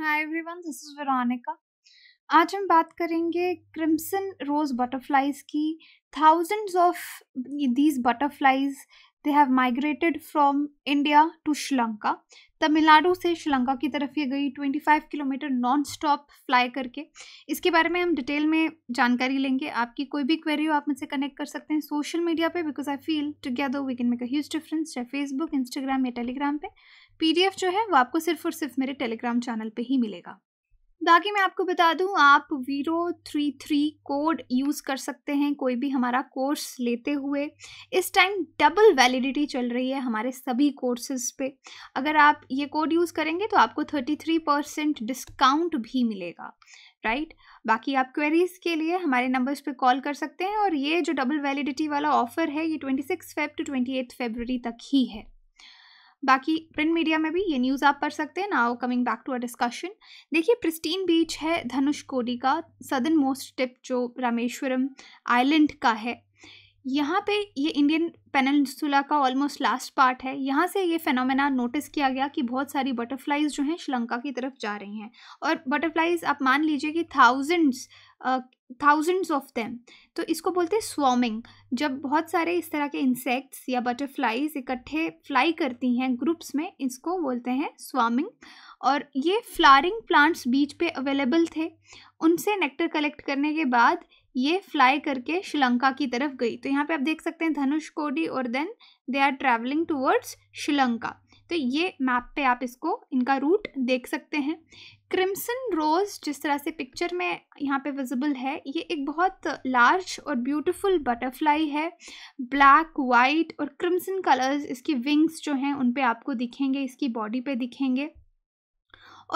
Hi everyone this is Veronica आज हम बात करेंगे क्रिम्सन रोज बटरफ्लाइज की thousands of these butterflies they have migrated from India to Sri Lanka Tamil Nadu से श्रीलंका की तरफ ये गई 25 किलोमीटर नॉन स्टॉप फ्लाई करके इसके बारे में हम डिटेल में जानकारी लेंगे आपकी कोई भी क्वेरी हो आप मुझसे कनेक्ट कर सकते हैं सोशल मीडिया पे because I feel together we can make a huge difference चाहे फेसबुक इंस्टाग्राम या टेलीग्राम पे पी जो है वो आपको सिर्फ और सिर्फ मेरे टेलीग्राम चैनल पे ही मिलेगा बाकी मैं आपको बता दूं आप वीरो थ्री थ्री कोड यूज़ कर सकते हैं कोई भी हमारा कोर्स लेते हुए इस टाइम डबल वैलिडिटी चल रही है हमारे सभी कोर्सेज पे अगर आप ये कोड यूज़ करेंगे तो आपको थर्टी थ्री परसेंट डिस्काउंट भी मिलेगा राइट right? बाकी आप क्वेरीज के लिए हमारे नंबर्स पे कॉल कर सकते हैं और ये जो डबल वैलिडिटी वाला ऑफर है ये twenty six Feb to twenty eight February तक ही है बाकी प्रिंट मीडिया में भी ये न्यूज़ आप पढ़ सकते हैं now coming back to a discussion देखिए प्रिस्टीन बीच है धनुष कोडी का सदर्न मोस्ट टिप जो रामेश्वरम आइलैंड का है यहाँ पे ये इंडियन पेनसुला का ऑलमोस्ट लास्ट पार्ट है यहाँ से ये फेनोमेना नोटिस किया गया कि बहुत सारी बटरफ्लाइज जो हैं श्रीलंका की तरफ जा रही हैं और बटरफ्लाइज आप मान लीजिए कि थाउजेंड्स थाउजेंड्स ऑफ देम तो इसको बोलते हैं स्वामिंग जब बहुत सारे इस तरह के इंसेक्ट्स या बटरफ्लाइज इकट्ठे फ्लाई करती हैं ग्रुप्स में इसको बोलते हैं स्वामिंग और ये फ्लारिंग प्लांट्स बीच पे अवेलेबल थे उनसे नेक्टर कलेक्ट करने के बाद ये फ्लाई करके श्रीलंका की तरफ गई तो यहाँ पे आप देख सकते हैं धनुष कोडी और then they are travelling towards Sri Lanka तो ये मैप पे आप इसको इनका रूट देख सकते हैं क्रिम्सन रोज़ जिस तरह से पिक्चर में यहाँ पे विजिबल है ये एक बहुत लार्ज और ब्यूटीफुल बटरफ्लाई है ब्लैक वाइट और क्रिम्सन कलर्स इसकी विंग्स जो हैं उन पे आपको दिखेंगे इसकी बॉडी पे दिखेंगे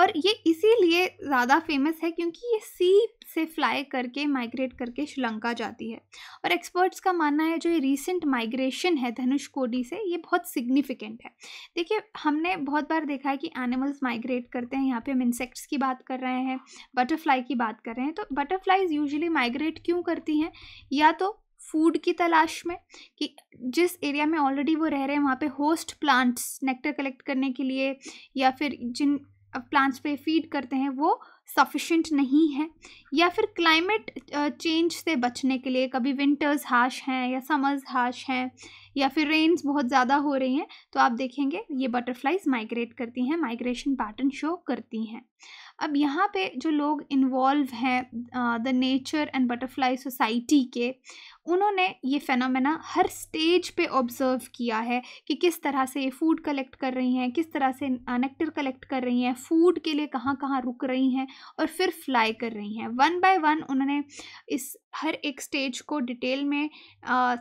और ये इसीलिए ज़्यादा फेमस है क्योंकि ये सी से फ्लाई करके माइग्रेट करके श्रीलंका जाती है और एक्सपर्ट्स का मानना है जो ये रीसेंट माइग्रेशन है धनुष कोडी से ये बहुत सिग्निफिकेंट है देखिए हमने बहुत बार देखा है कि एनिमल्स माइग्रेट करते हैं यहाँ पे हम इंसेक्ट्स की बात कर रहे हैं बटरफ्लाई की बात कर रहे हैं तो बटरफ्लाइज यूजली माइग्रेट क्यों करती हैं या तो फूड की तलाश में कि जिस एरिया में ऑलरेडी वो रह रहे हैं वहाँ पे होस्ट प्लांट्स नेक्टर कलेक्ट करने के लिए या फिर जिन प्लांट्स पे फीड करते हैं वो सफिशेंट नहीं है या फिर क्लाइमेट चेंज से बचने के लिए कभी विंटर्स हाश हैं या समर्स हाश हैं या फिर रेन्स बहुत ज़्यादा हो रही हैं तो आप देखेंगे ये बटरफ्लाइज माइग्रेट करती हैं माइग्रेशन पैटर्न शो करती हैं अब यहाँ पे जो लोग इन्वॉल्व हैं the nature and butterfly society के उन्होंने ये फेनोमेना हर स्टेज पे ऑब्ज़र्व किया है कि किस तरह से ये फूड कलेक्ट कर रही हैं किस तरह से नेक्टर कलेक्ट कर रही हैं फूड के लिए कहाँ कहाँ रुक रही हैं और फिर फ्लाई कर रही हैं वन बाय वन उन्होंने इस हर एक स्टेज को डिटेल में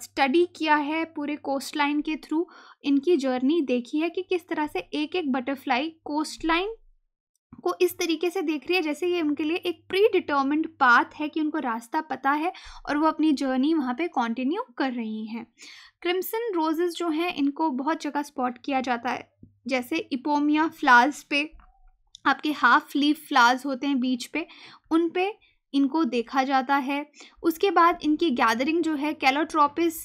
स्टडी किया है पूरे कोस्ट लाइन के थ्रू इनकी जर्नी देखी है कि किस तरह से एक एक बटरफ्लाई कोस्ट लाइन को इस तरीके से देख रही है जैसे ये उनके लिए एक प्री डिटर्मेंड पाथ है कि उनको रास्ता पता है और वो अपनी जर्नी वहाँ पे कंटिन्यू कर रही हैं क्रिम्सन रोजेज़ जो हैं इनको बहुत जगह स्पॉट किया जाता है जैसे इपोमिया फ्लावर्स पे आपके हाफ लीफ फ्लावर्स होते हैं बीच पे उन पे इनको देखा जाता है उसके बाद इनकी गैदरिंग जो है कैलोट्रोपिस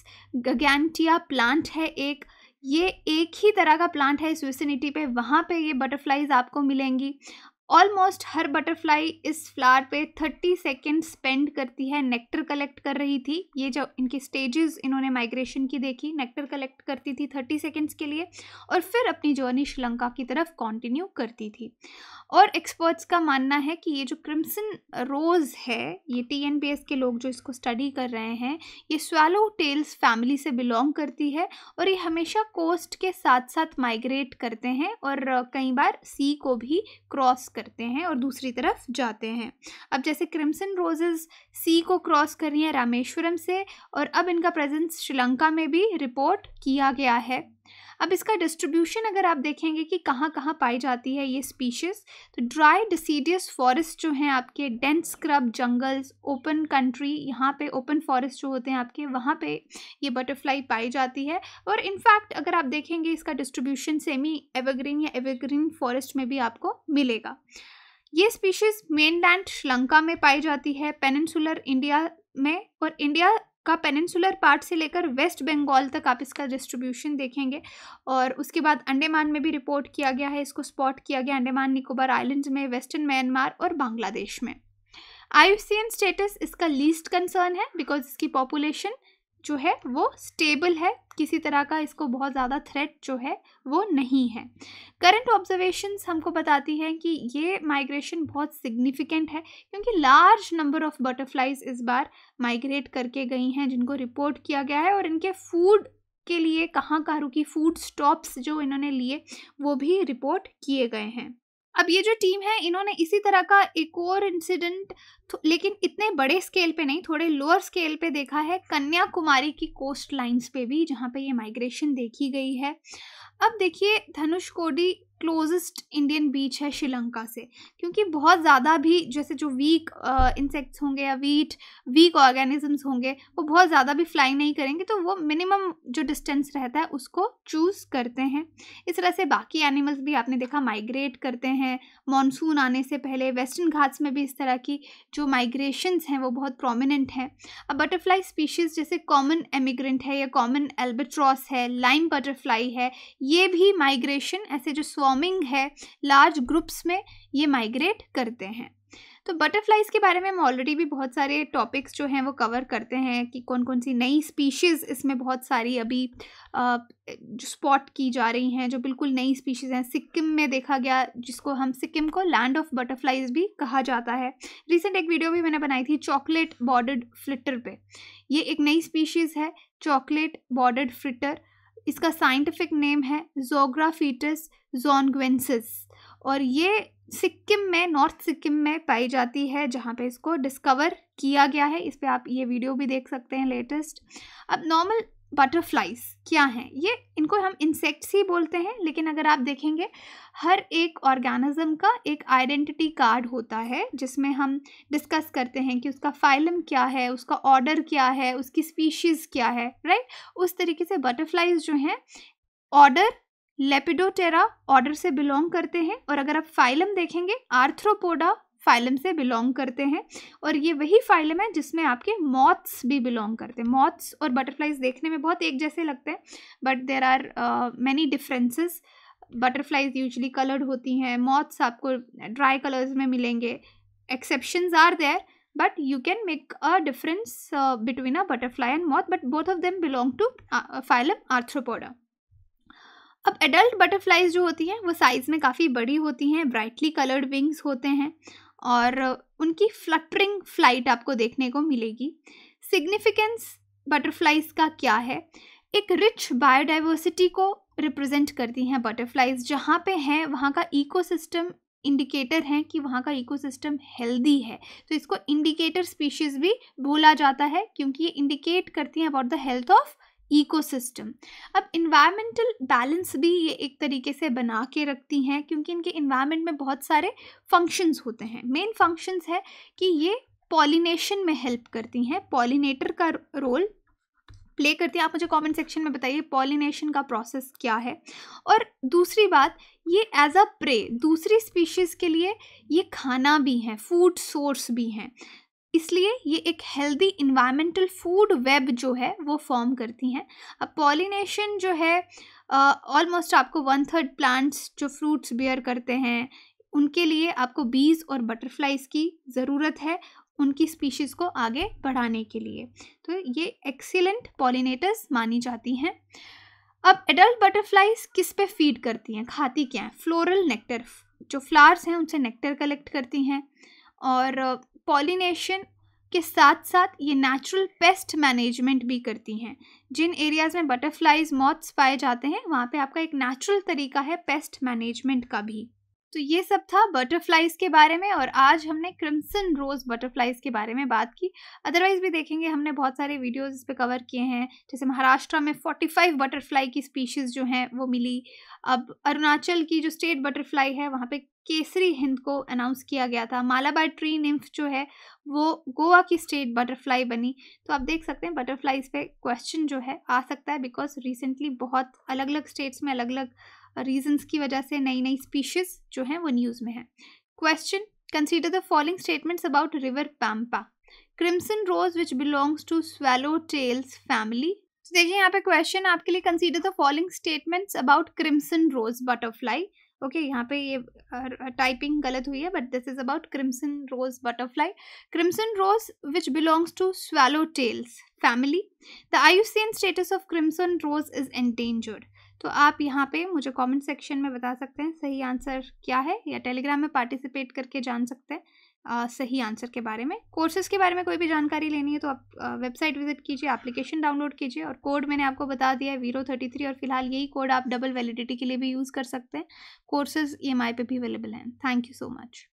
गगैंटिया प्लांट है एक ये एक ही तरह का प्लांट है इस विसिनिटी पे वहाँ पे ये बटरफ्लाइज आपको मिलेंगी ऑलमोस्ट हर बटरफ्लाई इस फ्लावर पे थर्टी सेकेंड स्पेंड करती है नेक्टर कलेक्ट कर रही थी ये जो इनकी स्टेजेस इन्होंने माइग्रेशन की देखी नेक्टर कलेक्ट करती थी थर्टी सेकेंड्स के लिए और फिर अपनी जर्नी श्रीलंका की तरफ कंटिन्यू करती थी और एक्सपर्ट्स का मानना है कि ये जो क्रिम्सन रोज़ है ये टी के लोग जो इसको स्टडी कर रहे हैं ये स्वालो टेल्स फैमिली से बिलोंग करती है और ये हमेशा कोस्ट के साथ साथ माइग्रेट करते हैं और कई बार सी को भी क्रॉस करते हैं और दूसरी तरफ जाते हैं अब जैसे क्रिम्सन रोजेज़ सी को क्रॉस कर रही हैं रामेश्वरम से और अब इनका प्रेजेंस श्रीलंका में भी रिपोर्ट किया गया है अब इसका डिस्ट्रीब्यूशन अगर आप देखेंगे कि कहाँ कहाँ पाई जाती है ये स्पीशीज़ तो ड्राई डिसीडियस फॉरेस्ट जो हैं आपके dense scrub jungles open country यहाँ पे ओपन फॉरेस्ट जो होते हैं आपके वहाँ पे ये बटरफ्लाई पाई जाती है और इनफैक्ट अगर आप देखेंगे इसका डिस्ट्रीब्यूशन सेमी एवरग्रीन या एवरग्रीन फॉरेस्ट में भी आपको मिलेगा ये स्पीशीज़ मेनलैंड श्रीलंका में पाई जाती है पेनसुलर इंडिया में और इंडिया का पेनिनसुलर पार्ट से लेकर वेस्ट बंगाल तक आप इसका डिस्ट्रीब्यूशन देखेंगे और उसके बाद अंडेमान में भी रिपोर्ट किया गया है इसको स्पॉट किया गया अंडेमान निकोबार आइलैंड्स में वेस्टर्न म्यांमार और बांग्लादेश में आयुसियन स्टेटस इसका लीस्ट कंसर्न है बिकॉज इसकी पॉपुलेशन जो है वो स्टेबल है किसी तरह का इसको बहुत ज़्यादा थ्रेट जो है वो नहीं है करंट ऑब्जर्वेशंस हमको बताती हैं कि ये माइग्रेशन बहुत सिग्निफिकेंट है क्योंकि लार्ज नंबर ऑफ़ बटरफ्लाइज इस बार माइग्रेट करके गई हैं जिनको रिपोर्ट किया गया है और इनके फूड के लिए कहाँ कहाँ रुकी फूड स्टॉप्स जो इन्होंने लिए वो भी रिपोर्ट किए गए हैं अब ये जो टीम है इन्होंने इसी तरह का एक और इंसिडेंट लेकिन इतने बड़े स्केल पे नहीं थोड़े लोअर स्केल पे देखा है कन्याकुमारी की कोस्ट लाइन्स पे भी जहाँ पे ये माइग्रेशन देखी गई है अब देखिए धनुष कोडी क्लोजेस्ट इंडियन बीच है श्रीलंका से क्योंकि बहुत ज़्यादा भी जैसे जो वीक इंसेक्ट्स होंगे या वीट वीक ऑर्गेनिजम्स होंगे वो बहुत ज़्यादा भी फ्लाई नहीं करेंगे तो वो मिनिमम जो डिस्टेंस रहता है उसको चूज़ करते हैं इस तरह से बाकी एनिमल्स भी आपने देखा माइग्रेट करते हैं मानसून आने से पहले वेस्टर्न घाट्स में भी इस तरह की जो माइग्रेशंस हैं वो बहुत प्रोमिनेंट हैं अब बटरफ्लाई स्पीशीज़ जैसे कॉमन एमिग्रेंट है या कॉमन एल्बेट्रॉस है लाइम बटरफ्लाई है ये भी माइग्रेशन ऐसे जो स्व फॉर्मिंग है लार्ज ग्रुप्स में ये माइग्रेट करते हैं तो बटरफ्लाइज़ के बारे में हम ऑलरेडी भी बहुत सारे टॉपिक्स जो हैं वो कवर करते हैं कि कौन कौन सी नई स्पीशीज़ इसमें बहुत सारी अभी स्पॉट की जा रही हैं जो बिल्कुल नई स्पीशीज़ हैं सिक्किम में देखा गया जिसको हम सिक्किम को लैंड ऑफ बटरफ्लाइज भी कहा जाता है रिसेंट एक वीडियो भी मैंने बनाई थी चॉकलेट बॉर्डर्ड फ्लिटर पर ये एक नई स्पीशीज़ है चॉकलेट बॉर्डर्ड फ्लिटर इसका साइंटिफिक नेम है जोग्राफीटस जोनग्वेंसिस और ये सिक्किम में नॉर्थ सिक्किम में पाई जाती है जहाँ पे इसको डिस्कवर किया गया है इस पर आप ये वीडियो भी देख सकते हैं लेटेस्ट अब नॉर्मल बटरफ्लाइज क्या हैं ये इनको हम इंसेक्ट्स ही बोलते हैं लेकिन अगर आप देखेंगे हर एक ऑर्गेनिज्म का एक आइडेंटिटी कार्ड होता है जिसमें हम डिस्कस करते हैं कि उसका फाइलम क्या है उसका ऑर्डर क्या है उसकी स्पीशीज़ क्या है राइट उस तरीके से बटरफ्लाइज जो हैं ऑर्डर लेपिडोटेरा ऑर्डर से बिलोंग करते हैं और अगर आप फाइलम देखेंगे आर्थ्रोपोडा फाइलम से बिलोंग करते हैं और ये वही फाइलम है जिसमें आपके मॉथ्स भी बिलोंग करते हैं मॉथ्स और बटरफ्लाइज देखने में बहुत एक जैसे लगते हैं but there are many differences butterflies usually coloured होती हैं मॉथ्स आपको ड्राई कलर्स में मिलेंगे exceptions are there but you can make a difference between a butterfly and moth but both of them belong to phylum arthropoda अब adult butterflies जो होती हैं वो साइज़ में काफ़ी बड़ी होती हैं ब्राइटली कलर्ड विंग्स होते हैं और उनकी फ्लटरिंग फ्लाइट आपको देखने को मिलेगी सिग्निफिकेंस बटरफ्लाइज का क्या है एक रिच बायोडाइवर्सिटी को रिप्रेजेंट करती हैं बटरफ्लाइज जहाँ पे हैं वहाँ का इकोसिस्टम इंडिकेटर हैं कि वहाँ का इकोसिस्टम हेल्दी है तो इसको इंडिकेटर स्पीशीज़ भी बोला जाता है क्योंकि ये इंडिकेट करती हैं about the health of ecosystem अब इन्वायरमेंटल बैलेंस भी ये एक तरीके से बना के रखती हैं क्योंकि इनके इन्वायरमेंट में बहुत सारे फंक्शंस होते हैं मेन फंक्शंस है कि ये पॉलिनेशन में हेल्प करती हैं पॉलिनेटर का रोल प्ले करती हैं आप मुझे कमेंट सेक्शन में बताइए पॉलिनेशन का प्रोसेस क्या है और दूसरी बात ये एज अ प्रे दूसरी स्पीशीज़ के लिए ये खाना भी हैं फूड सोर्स भी हैं इसलिए ये एक हेल्दी इन्वायरमेंटल फूड वेब जो है वो फॉर्म करती हैं अब पॉलिनेशन जो है ऑलमोस्ट uh, आपको वन थर्ड प्लांट्स जो फ्रूट्स बेयर करते हैं उनके लिए आपको बीज और बटरफ्लाइज की ज़रूरत है उनकी स्पीशीज़ को आगे बढ़ाने के लिए तो ये एक्सीलेंट पॉलिनेटर्स मानी जाती हैं अब एडल्ट बटरफ्लाइज किस पे फीड करती हैं खाती क्या हैं फ्लोरल नेक्टर जो फ्लावर्स हैं उनसे नेक्टर कलेक्ट करती हैं और पॉलिनेशन के साथ साथ ये नेचुरल पेस्ट मैनेजमेंट भी करती हैं जिन एरियाज़ में बटरफ्लाइज मॉथ्स पाए जाते हैं वहाँ पे आपका एक नेचुरल तरीका है पेस्ट मैनेजमेंट का भी तो ये सब था बटरफ्लाइज के बारे में और आज हमने क्रिम्सन रोज़ बटरफ्लाइज के बारे में बात की अदरवाइज़ भी देखेंगे हमने बहुत सारे वीडियोस इस पर कवर किए हैं जैसे महाराष्ट्र में 45 बटरफ्लाई की स्पीशीज़ जो हैं वो मिली अब अरुणाचल की जो स्टेट बटरफ्लाई है वहाँ पे केसरी हिंद को अनाउंस किया गया था मालाबार ट्री निम्फ जो है वो गोवा की स्टेट बटरफ्लाई बनी तो आप देख सकते हैं बटरफ्लाईज पे क्वेश्चन जो है आ सकता है बिकॉज रिसेंटली बहुत अलग अलग स्टेट्स में अलग अलग रीजंस की वजह से नई नई स्पीशीज जो हैं वो न्यूज़ में है question consider the following statements about river Pampa crimson rose which belongs to swallow tails family तो देखिए यहाँ पे क्वेश्चन आपके लिए consider the following statements about crimson rose butterfly okay okay, यहाँ पे ये टाइपिंग गलत हुई है but this is about crimson rose butterfly crimson rose which belongs to swallow tails family the IUCN status of crimson rose is endangered तो आप यहाँ पे मुझे कमेंट सेक्शन में बता सकते हैं सही आंसर क्या है या टेलीग्राम में पार्टिसिपेट करके जान सकते हैं आ, सही आंसर के बारे में कोर्सेज के बारे में कोई भी जानकारी लेनी है तो आप वेबसाइट विजिट कीजिए एप्लीकेशन डाउनलोड कीजिए और कोड मैंने आपको बता दिया है वीरो थर्टी थ्री और फिलहाल यही कोड आप डबल वैलिडिटी के लिए भी यूज़ कर सकते हैं कोर्सेज ई एम आई पे भी अवेलेबल हैं थैंक यू सो मच